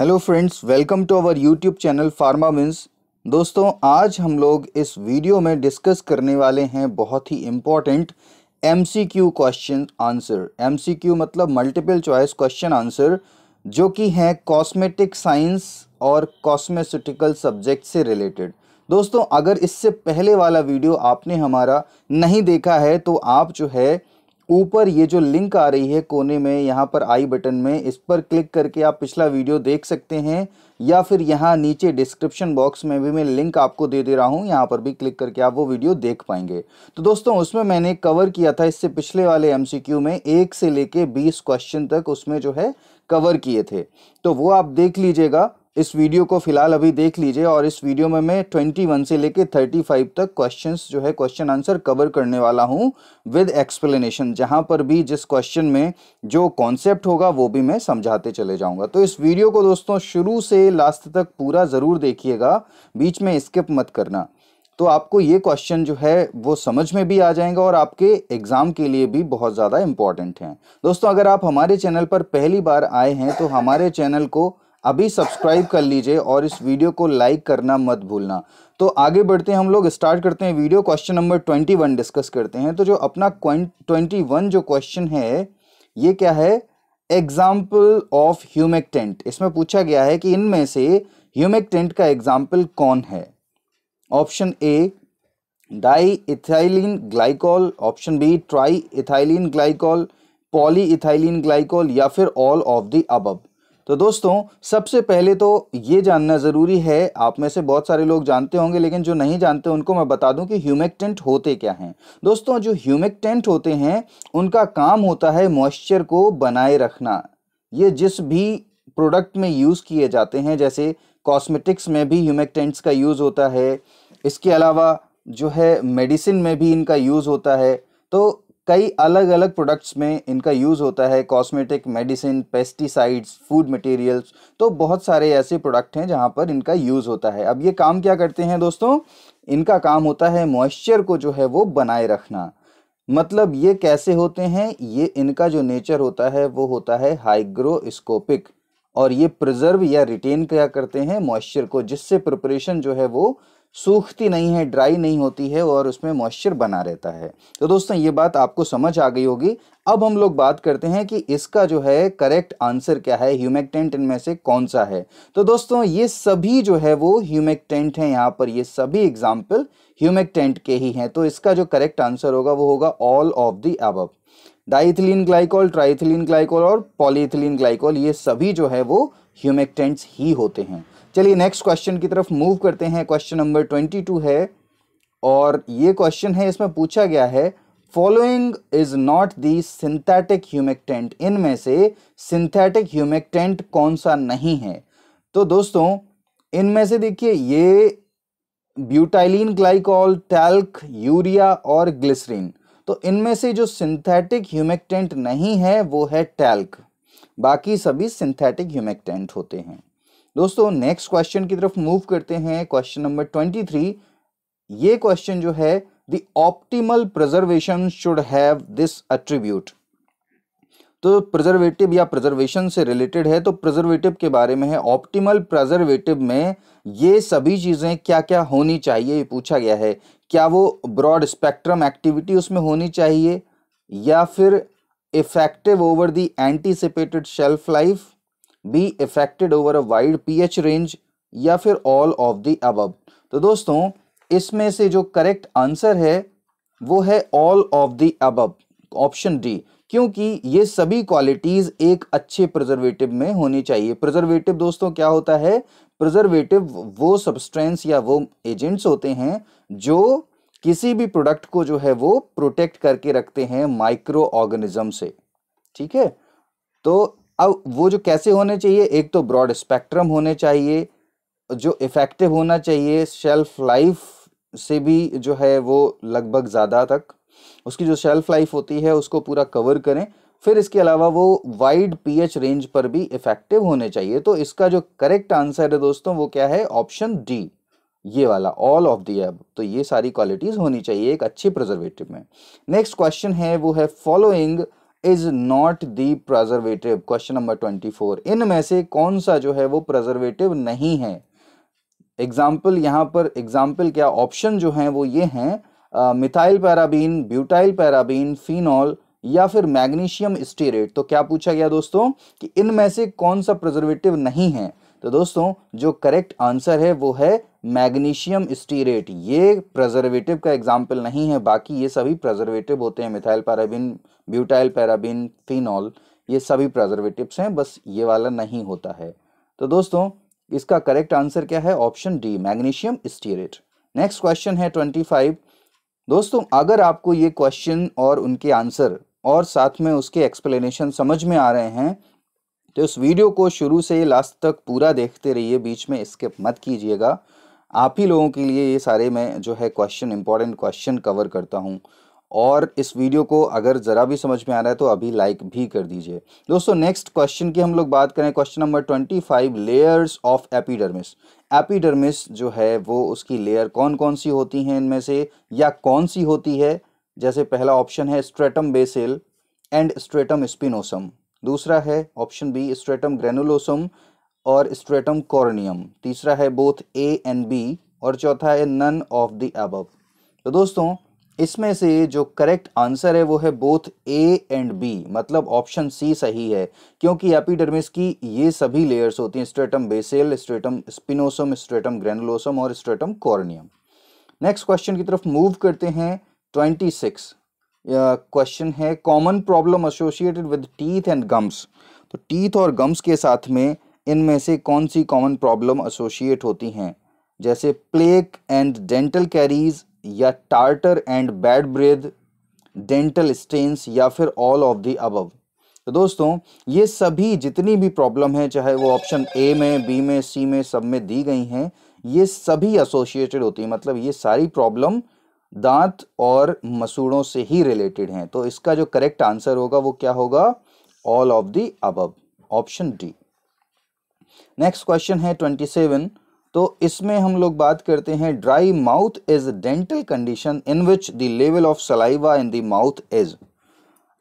hello friends welcome to our YouTube channel Pharma Wins दोस्तों आज हम लोग इस वीडियो में डिस्कस करने वाले हैं बहुत ही important MCQ question answer MCQ मतलब मल्टीपल चॉइस क्वेश्चन आंसर जो कि हैं कॉस्मेटिक साइंस और कॉस्मेटिकल सब्जेक्ट से रिलेटेड दोस्तों अगर इससे पहले वाला वीडियो आपने हमारा नहीं देखा है तो आप जो है ऊपर ये जो लिंक आ रही है कोने में यहाँ पर आई बटन में इस पर क्लिक करके आप पिछला वीडियो देख सकते हैं या फिर यहाँ नीचे डिस्क्रिप्शन बॉक्स में भी मैं लिंक आपको दे दे रहा हूँ यहाँ पर भी क्लिक करके आप वो वीडियो देख पाएंगे तो दोस्तों उसमें मैंने कवर किया था इससे पिछले वाले एमसीक्यू में एक से लेके बीस क्वेश्चन तक उसमें जो है कवर किए थे तो वो आप देख लीजिएगा इस वीडियो को फिलहाल अभी देख लीजिए और इस वीडियो में मैं वन से लेकर थर्टी फाइव तक क्वेश्चंस जो है क्वेश्चन आंसर कवर करने वाला हूँ विद एक्सप्लेनेशन जहाँ पर भी जिस क्वेश्चन में जो कॉन्सेप्ट होगा वो भी मैं समझाते चले जाऊँगा तो इस वीडियो को दोस्तों शुरू से लास्ट तक पूरा ज़रूर देखिएगा बीच में स्किप मत करना तो आपको ये क्वेश्चन जो है वो समझ में भी आ जाएगा और आपके एग्ज़ाम के लिए भी बहुत ज़्यादा इम्पॉर्टेंट हैं दोस्तों अगर आप हमारे चैनल पर पहली बार आए हैं तो हमारे चैनल को अभी सब्सक्राइब कर लीजिए और इस वीडियो को लाइक करना मत भूलना तो आगे बढ़ते हैं हम लोग स्टार्ट करते हैं video question number twenty one discuss करते हैं तो जो अपना ट्वेंटी वन जो क्वेश्चन है ये क्या है एग्जाम्पल ऑफ टेंट इसमें पूछा गया है कि इनमें से टेंट का एग्जाम्पल कौन है option A di ethylene glycol option B tri ethylene glycol poly ethylene glycol या फिर ऑल ऑफ द अबब तो दोस्तों सबसे पहले तो ये जानना ज़रूरी है आप में से बहुत सारे लोग जानते होंगे लेकिन जो नहीं जानते उनको मैं बता दूं कि ह्यूमेक्टेंट होते क्या हैं दोस्तों जो ह्यूमेक्टेंट होते हैं उनका काम होता है मॉइस्चर को बनाए रखना ये जिस भी प्रोडक्ट में यूज़ किए जाते हैं जैसे कॉस्मेटिक्स में भी ह्यूमेक्टेंट्स का यूज़ होता है इसके अलावा जो है मेडिसिन में भी इनका यूज़ होता है तो कई अलग अलग प्रोडक्ट्स में इनका यूज़ होता है cosmetic medicine pesticides food materials तो बहुत सारे ऐसे प्रोडक्ट हैं जहाँ पर इनका यूज़ होता है अब ये काम क्या करते हैं दोस्तों इनका काम होता है मॉइस्चर को जो है वो बनाए रखना मतलब ये कैसे होते हैं ये इनका जो नेचर होता है वो होता है हाइग्रोस्कोपिक और ये प्रिजर्व या रिटेन क्या करते हैं मॉइस्चर को जिससे प्रिपरेशन जो है वो सूखती नहीं है ड्राई नहीं होती है और उसमें मॉइस्चर बना रहता है तो दोस्तों ये बात आपको समझ आ गई होगी अब हम लोग बात करते हैं कि इसका जो है करेक्ट आंसर क्या है ह्यूमेक्टेंट इनमें से कौन सा है तो दोस्तों ये सभी जो है वो ह्यूमेक्टेंट हैं यहाँ पर ये सभी एग्जाम्पल ह्यूमेक्टेंट के ही हैं तो इसका जो करेक्ट आंसर होगा वो होगा ऑल ऑफ दी अब डाइथिलीन ग्लाइकोल ट्राइथिलीन ग्लाइकोल और पॉलीथिलीन ग्लाइकोल ये सभी जो है वो ह्यूमेक्टेंट्स ही होते हैं चलिए नेक्स्ट क्वेश्चन की तरफ मूव करते हैं क्वेश्चन नंबर ट्वेंटी टू है और ये क्वेश्चन है इसमें पूछा गया है following is not the synthetic humectant इनमें से सिंथेटिक ह्यूमेक्टेंट कौन सा नहीं है तो दोस्तों इनमें से देखिए ये ब्यूटाइलिन ग्लाइकॉल टैल्क यूरिया और ग्लिसरीन तो इनमें से जो सिंथेटिक ह्यूमेक्टेंट नहीं है वो है टैल्क बाकी सभी सिंथेटिक ह्यूमेक्टेंट होते हैं दोस्तों नेक्स्ट क्वेश्चन की तरफ मूव करते हैं क्वेश्चन नंबर ट्वेंटी थ्री ये क्वेश्चन जो है the optimal preservation should have this attribute तो प्रिजर्वेटिव या प्रिजर्वेशन से रिलेटेड है तो प्रिजर्वेटिव के बारे में है ऑप्टिमल प्रिजर्वेटिव में ये सभी चीज़ें क्या क्या होनी चाहिए पूछा गया है क्या वो ब्रॉड स्पेक्ट्रम एक्टिविटी उसमें होनी चाहिए या फिर effective over the anticipated shelf life be affected over a wide pH range या फिर ऑल ऑफ द अबब तो दोस्तों इसमें से जो करेक्ट आंसर है वो है all of the above option D क्योंकि ये सभी क्वालिटीज़ एक अच्छे प्रिजर्वेटिव में होनी चाहिए प्रिजर्वेटिव दोस्तों क्या होता है प्रिजर्वेटिव वो सब्सटेंस या वो एजेंट्स होते हैं जो किसी भी प्रोडक्ट को जो है वो प्रोटेक्ट करके रखते हैं माइक्रो ऑर्गेनिज्म से ठीक है तो अब वो जो कैसे होने चाहिए एक तो ब्रॉड स्पेक्ट्रम होने चाहिए जो इफ़ेक्टिव होना चाहिए शेल्फ लाइफ से भी जो है वो लगभग ज़्यादा तक उसकी जो शेल्फ लाइफ होती है उसको पूरा कवर करें फिर इसके अलावा वो वाइड पीएच रेंज पर भी इफ़ेक्टिव होने चाहिए तो इसका जो करेक्ट आंसर है दोस्तों वो क्या है ऑप्शन डी ये वाला ऑल ऑफ दी एब तो ये सारी क्वालिटीज़ होनी चाहिए एक अच्छे प्रिजर्वेटिव में नेक्स्ट क्वेश्चन है वो है following is not the preservative question number twenty four इनमें से कौन सा जो है वो प्रजर्वेटिव नहीं है एग्जाम्पल यहाँ पर एग्जाम्पल क्या ऑप्शन जो हैं वो ये हैं methyl paraben butyl paraben phenol या फिर मैग्नीशियम स्टेरेट तो क्या पूछा गया दोस्तों कि इनमें से कौन सा प्रजर्वेटिव नहीं है तो दोस्तों जो करेक्ट आंसर है वो है मैग्नीशियम स्टीरेट ये प्रजर्वेटिव का एग्जाम्पल नहीं है बाकी ये सभी प्रजर्वेटिव होते हैं methyl paraben butyl paraben phenol ये सभी प्रजर्वेटिव्स हैं बस ये वाला नहीं होता है तो दोस्तों इसका करेक्ट आंसर क्या है option D magnesium stearate next question है ट्वेंटी फाइव दोस्तों अगर आपको ये क्वेश्चन और उनके आंसर और साथ में उसके एक्सप्लेनेशन समझ में आ रहे हैं तो इस वीडियो को शुरू से लास्ट तक पूरा देखते रहिए बीच में स्किप मत कीजिएगा आप ही लोगों के लिए ये सारे मैं जो है क्वेश्चन इंपॉर्टेंट क्वेश्चन कवर करता हूँ और इस वीडियो को अगर ज़रा भी समझ में आ रहा है तो अभी लाइक भी कर दीजिए दोस्तों नेक्स्ट क्वेश्चन की हम लोग बात करें question number twenty five layers of epidermis epidermis जो है वो उसकी लेयर कौन कौन सी होती हैं इनमें से या कौन सी होती है जैसे पहला ऑप्शन है stratum basale and stratum spinosum दूसरा है ऑप्शन बी स्ट्रेटम ग्रेनुलोसम और स्ट्रेटम कॉर्नियम तीसरा है बोथ ए एंड बी और चौथा है नन ऑफ द एबव तो दोस्तों इसमें से जो करेक्ट आंसर है वो है बोथ ए एंड बी मतलब ऑप्शन सी सही है क्योंकि एपिडर्मिस की ये सभी लेयर्स होती हैं stratum basale stratum spinosum stratum granulosum और स्ट्रेटम कॉर्नियम नेक्स्ट क्वेश्चन की तरफ मूव करते हैं ट्वेंटी सिक्स क्वेश्चन है common problem associated with teeth and gums तो टीथ और गम्स के साथ में इनमें से कौन सी कॉमन प्रॉब्लम एसोसिएट होती हैं जैसे प्लेक एंड डेंटल कैरीज या tartar and bad breath dental stains या फिर ऑल ऑफ दी अबव तो दोस्तों ये सभी जितनी भी प्रॉब्लम है चाहे वो ऑप्शन ए में बी में सी में सब में दी गई हैं ये सभी एसोसिएटेड होती हैं मतलब ये सारी प्रॉब्लम दांत और मसूड़ों से ही रिलेटेड हैं तो इसका जो करेक्ट आंसर होगा वो क्या होगा all of the above option D next question है ट्वेंटी सेवन तो इसमें हम लोग बात करते हैं dry mouth is dental condition in which the level of saliva in the mouth is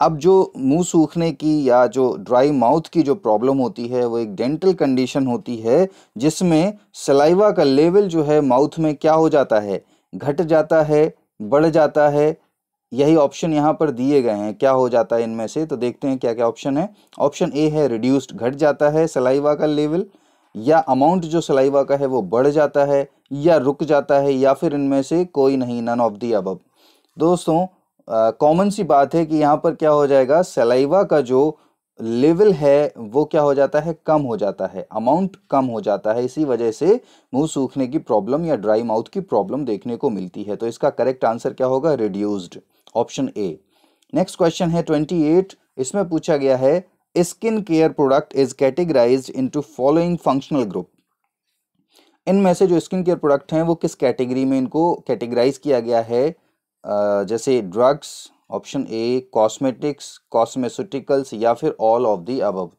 अब जो मुंह सूखने की या जो ड्राई माउथ की जो प्रॉब्लम होती है वो एक डेंटल कंडीशन होती है जिसमें सलाइवा का लेवल जो है माउथ में क्या हो जाता है घट जाता है बढ़ जाता है यही ऑप्शन यहाँ पर दिए गए हैं क्या हो जाता है इनमें से तो देखते हैं क्या क्या ऑप्शन है ऑप्शन ए है रिड्यूस्ड घट जाता है सलाइवा का लेवल या अमाउंट जो सलाइवा का है वो बढ़ जाता है या रुक जाता है या फिर इनमें से कोई नहीं नन ऑफ दी अब दोस्तों कॉमन सी बात है कि यहाँ पर क्या हो जाएगा सलाइवा का जो लेवल है वो क्या हो जाता है कम हो जाता है अमाउंट कम हो जाता है इसी वजह से मुंह सूखने की प्रॉब्लम या ड्राई माउथ की प्रॉब्लम देखने को मिलती है तो इसका करेक्ट आंसर क्या होगा reduced option A next question है ट्वेंटी एट इसमें पूछा गया है skin care product is categorise into following functional group इनमें से जो स्किन केयर प्रोडक्ट हैं वो किस कैटेगरी में इनको कैटेगराइज किया गया है जैसे drugs option A cosmetics cosmeceuticals या फिर ऑल ऑफ दी अबब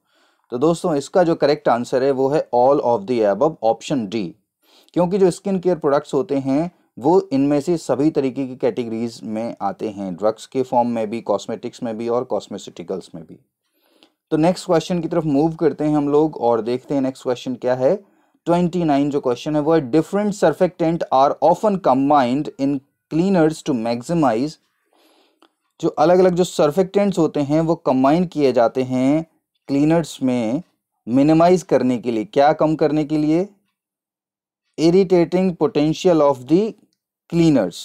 तो दोस्तों इसका जो करेक्ट आंसर है वो है all of the above option D क्योंकि जो स्किन केयर प्रोडक्ट्स होते हैं वो इनमें से सभी तरीके की कैटेगरीज में आते हैं ड्रग्स के फॉर्म में भी कॉस्मेटिक्स में भी और कॉस्मेसुटिकल्स में भी तो नेक्स्ट क्वेश्चन की तरफ मूव करते हैं हम लोग और देखते हैं नेक्स्ट क्वेश्चन क्या है ट्वेंटी नाइन जो क्वेश्चन है वो है different surfactant are often combined in cleaners to maximise जो अलग अलग जो सर्फेक्टेंट्स होते हैं वो कंबाइन किए जाते हैं क्लीनर्स में मिनिमाइज करने के लिए क्या कम करने के लिए irritating potential of the cleaners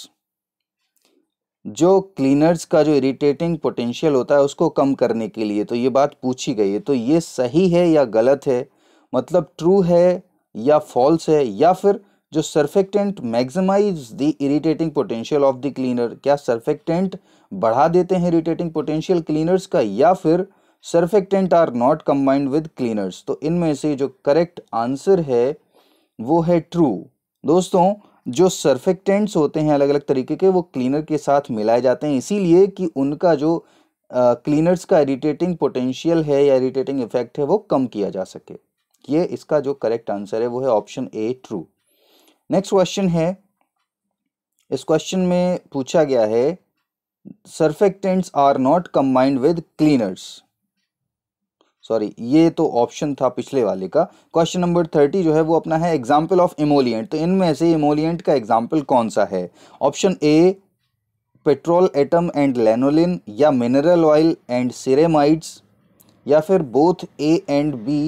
जो क्लीनर्स का जो इरिटेटिंग पोटेंशियल होता है उसको कम करने के लिए तो ये बात पूछी गई है तो ये सही है या गलत है मतलब ट्रू है या फॉल्स है या फिर जो surfactant maximise the irritating potential of the cleaner क्या सर्फेक्टेंट बढ़ा देते हैं इरिटेटिंग पोटेंशियल क्लीनर्स का या फिर surfactant are not combined with cleaners तो इनमें से जो करेक्ट आंसर है वो है ट्रू दोस्तों जो सर्फेक्टेंट्स होते हैं अलग अलग तरीके के वो क्लीनर के साथ मिलाए जाते हैं इसीलिए कि उनका जो क्लीनर्स uh, का इरिटेटिंग पोटेंशियल है या इरिटेटिंग इफेक्ट है वो कम किया जा सके ये इसका जो करेक्ट आंसर है वो है option A true next question है इस क्वेश्चन में पूछा गया है surfactants are not combined with cleaners sorry ये तो ऑप्शन था पिछले वाले का क्वेश्चन नंबर थर्टी जो है वो अपना है एग्जाम्पल ऑफ इमोलियंट तो इनमें से इमोलियंट का एग्जाम्पल कौन सा है option A petrolatum and lanolin या मिनरल ऑयल एंड सिरेमाइड्स या फिर बोथ ए एंड बी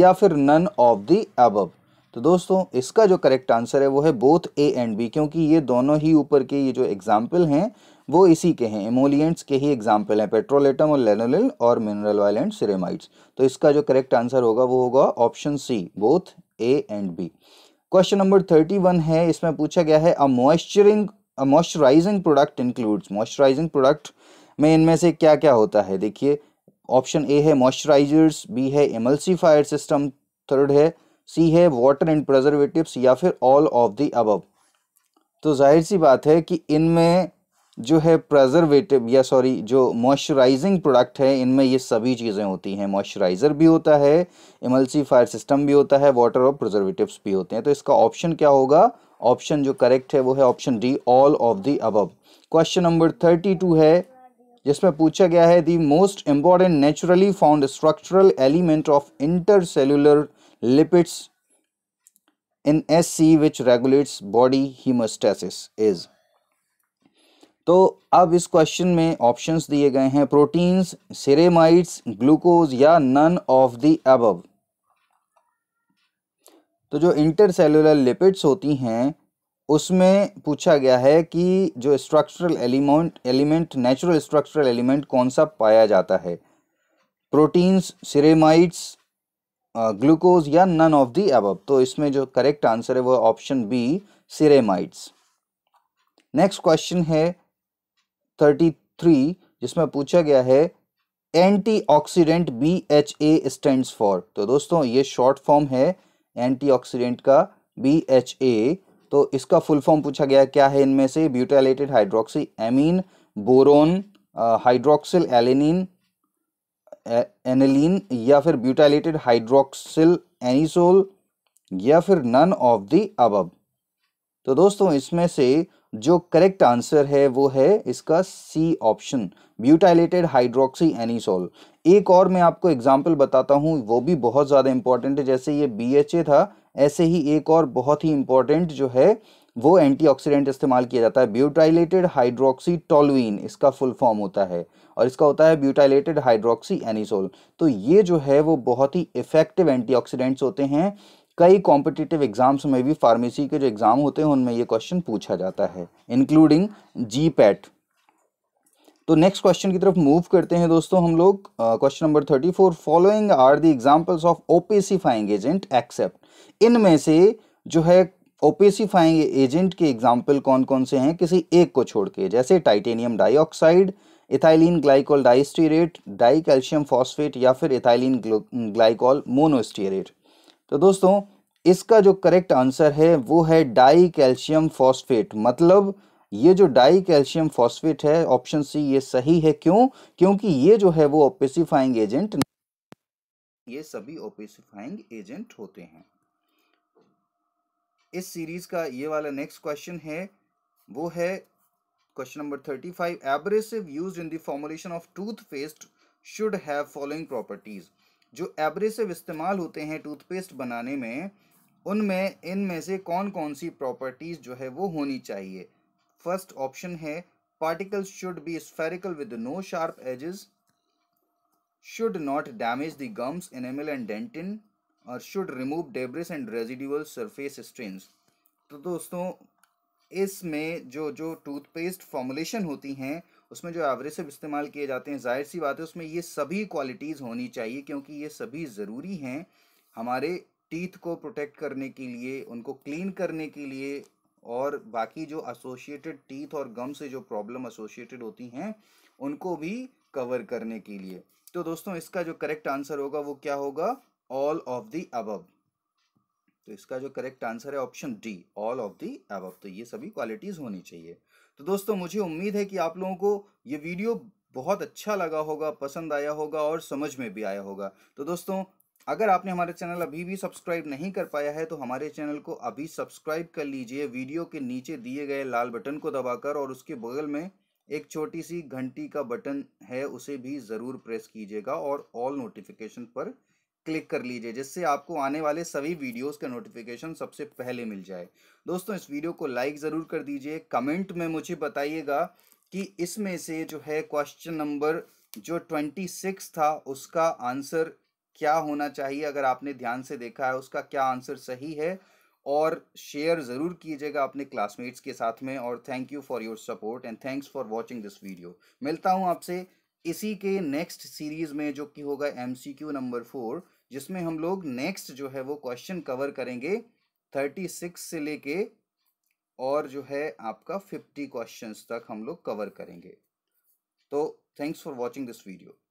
या फिर नन ऑफ द अबव तो दोस्तों इसका जो करेक्ट आंसर है वो है बोथ ए एंड बी क्योंकि ये दोनों ही ऊपर के ये जो एग्जाम्पल हैं वो इसी के हैं एमोलियंट्स के ही एग्जाम्पल हैं पेट्रोलेटम और लेनोलिल और मिनरल ऑयल एंड सिरेमाइड्स तो इसका जो करेक्ट आंसर होगा वो होगा option C both A and B question number thirty one है इसमें पूछा गया है a moisturing a moisturising product includes moisturising product में इनमें से क्या क्या होता है देखिए ऑप्शन ए है मॉइस्चराइजर्स बी है एमल्सीफायर सिस्टम थर्ड है सी है वाटर एंड प्रिजर्वेटिव्स या फिर ऑल ऑफ द अबव तो जाहिर सी बात है कि इनमें जो है प्रजर्वेटिव या सॉरी जो मॉइस्चराइजिंग प्रोडक्ट है इनमें ये सभी चीज़ें होती हैं मॉइस्चराइज़र भी होता है फायर सिस्टम भी होता है वाटर और प्रिजर्वेटिव्स भी होते हैं तो इसका ऑप्शन क्या होगा ऑप्शन जो करेक्ट है वो है option D all of the above question number thirty two है जिसमें पूछा गया है the most important naturally found structural element of intercellular lipids in SC which regulates body hemostasis is तो अब इस क्वेश्चन में ऑप्शंस दिए गए हैं प्रोटीन्स सिरेमाइड्स ग्लूकोज या नन ऑफ द अबव तो जो इंटरसेलुलर लिपिड्स होती हैं उसमें पूछा गया है कि जो structural element element natural structural element कौन सा पाया जाता है प्रोटीन्स सिरेमाइड्स ग्लूकोज या नन ऑफ दी अब तो इसमें जो करेक्ट आंसर है वो option B ceramides next question है थर्टी थ्री जिसमें पूछा गया है antioxidant B H A stand for तो दोस्तों ये शॉर्ट फॉर्म है एंटीऑक्सीडेंट का बी एच ए तो इसका फुल फॉर्म पूछा गया क्या है इनमें से butylated hydroxy amine boron hydroxyl alanine aniline या फिर ब्यूटाइलेटेड हाइड्रोक्सिल एनिसोल या फिर नन ऑफ द अबब तो दोस्तों इसमें से जो करेक्ट आंसर है वो है इसका C option butylated hydroxy anisole एक और मैं आपको एग्जांपल बताता हूँ वो भी बहुत ज़्यादा इंपॉर्टेंट है जैसे ये बीएचए था ऐसे ही एक और बहुत ही इंपॉर्टेंट जो है वो एंटीऑक्सीडेंट इस्तेमाल किया जाता है ब्यूटाइलेटेड हाइड्रोक्सी टोलुइन इसका फुल फॉर्म होता है और इसका होता है ब्यूटाइलेटेड हाइड्रोक्सी एनिसोल तो ये जो है वो बहुत ही इफेक्टिव एंटीऑक्सीडेंट्स होते हैं कई कॉम्पिटिटिव एग्जाम्स में भी फार्मेसी के जो एग्ज़ाम होते हैं उनमें ये क्वेश्चन पूछा जाता है इंक्लूडिंग जी पैट तो नेक्स्ट क्वेश्चन की तरफ मूव करते हैं दोस्तों हम लोग question number thirty four following are the examples of opacifying agent except इनमें से जो है ओपेसिफाइंग एजेंट के एग्जाम्पल कौन कौन से हैं किसी एक को छोड़ के जैसे titanium dioxide ethylene glycol distearate dicalcium phosphate या फिर इथाइलिन ग्लाइकोल मोनोस्टीरेट तो दोस्तों इसका जो करेक्ट आंसर है वो है डाई कैल्शियम फॉस्फेट मतलब ये जो डाई कैल्शियम फॉस्फेट है ऑप्शन सी ये सही है क्यों क्योंकि ये जो है वो ओपेसिफाइंग एजेंट ये सभी ओपेसिफाइंग एजेंट होते हैं इस सीरीज का ये वाला नेक्स्ट क्वेश्चन है वो है question number thirty five abrasive use in the formulation of toothpaste should have following properties जो एब्रेसिव इस्तेमाल होते हैं टूथपेस्ट बनाने में उनमें इनमें से कौन कौन सी प्रॉपर्टीज जो है वो होनी चाहिए फर्स्ट ऑप्शन है particles should be spherical with no sharp edges should not damage the gums enamel and dentin और should remove debris and residual surface stains तो दोस्तों इसमें जो जो टूथपेस्ट फॉर्मुलेशन होती हैं उसमें जो एवरेसिव इस्तेमाल किए जाते हैं जाहिर सी बात है उसमें ये सभी क्वालिटीज़ होनी चाहिए क्योंकि ये सभी ज़रूरी हैं हमारे टीथ को प्रोटेक्ट करने के लिए उनको क्लीन करने के लिए और बाकी जो एसोसिएटेड टीथ और गम से जो प्रॉब्लम एसोसिएटेड होती हैं उनको भी कवर करने के लिए तो दोस्तों इसका जो करेक्ट आंसर होगा वो क्या होगा ऑल ऑफ द अबव तो इसका जो करेक्ट आंसर है option D all of the above तो ये सभी क्वालिटीज़ होनी चाहिए तो दोस्तों मुझे उम्मीद है कि आप लोगों को ये वीडियो बहुत अच्छा लगा होगा पसंद आया होगा और समझ में भी आया होगा तो दोस्तों अगर आपने हमारे चैनल अभी भी सब्सक्राइब नहीं कर पाया है तो हमारे चैनल को अभी सब्सक्राइब कर लीजिए वीडियो के नीचे दिए गए लाल बटन को दबाकर और उसके बगल में एक छोटी सी घंटी का बटन है उसे भी ज़रूर प्रेस कीजिएगा और ऑल नोटिफिकेशन पर क्लिक कर लीजिए जिससे आपको आने वाले सभी वीडियोस का नोटिफिकेशन सबसे पहले मिल जाए दोस्तों इस वीडियो को लाइक ज़रूर कर दीजिए कमेंट में मुझे बताइएगा कि इसमें से जो है क्वेश्चन नंबर जो ट्वेंटी सिक्स था उसका आंसर क्या होना चाहिए अगर आपने ध्यान से देखा है उसका क्या आंसर सही है और शेयर ज़रूर कीजिएगा अपने क्लासमेट्स के साथ में और thank you for your support and thanks for watching this video मिलता हूँ आपसे इसी के नेक्स्ट सीरीज़ में जो कि होगा M C Q number four जिसमें हम लोग नेक्स्ट जो है वो क्वेश्चन कवर करेंगे थर्टी सिक्स से लेके और जो है आपका फिफ्टी क्वेश्चंस तक हम लोग कवर करेंगे तो thanks for watching this video